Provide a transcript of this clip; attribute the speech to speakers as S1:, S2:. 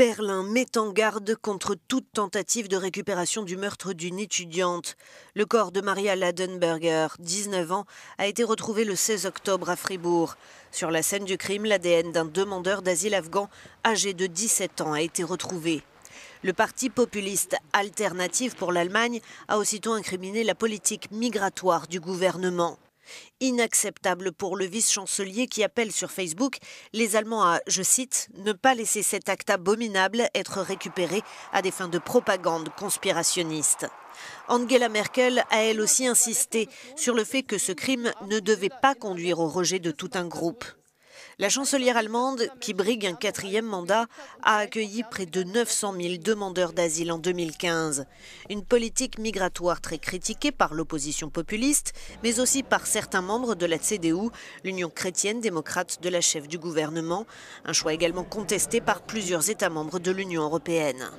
S1: Berlin met en garde contre toute tentative de récupération du meurtre d'une étudiante. Le corps de Maria Ladenberger, 19 ans, a été retrouvé le 16 octobre à Fribourg. Sur la scène du crime, l'ADN d'un demandeur d'asile afghan âgé de 17 ans a été retrouvé. Le parti populiste Alternative pour l'Allemagne a aussitôt incriminé la politique migratoire du gouvernement. Inacceptable pour le vice-chancelier qui appelle sur Facebook les Allemands à, je cite, ne pas laisser cet acte abominable être récupéré à des fins de propagande conspirationniste. Angela Merkel a elle aussi insisté sur le fait que ce crime ne devait pas conduire au rejet de tout un groupe. La chancelière allemande, qui brigue un quatrième mandat, a accueilli près de 900 000 demandeurs d'asile en 2015. Une politique migratoire très critiquée par l'opposition populiste, mais aussi par certains membres de la CDU, l'Union chrétienne démocrate de la chef du gouvernement, un choix également contesté par plusieurs États membres de l'Union européenne.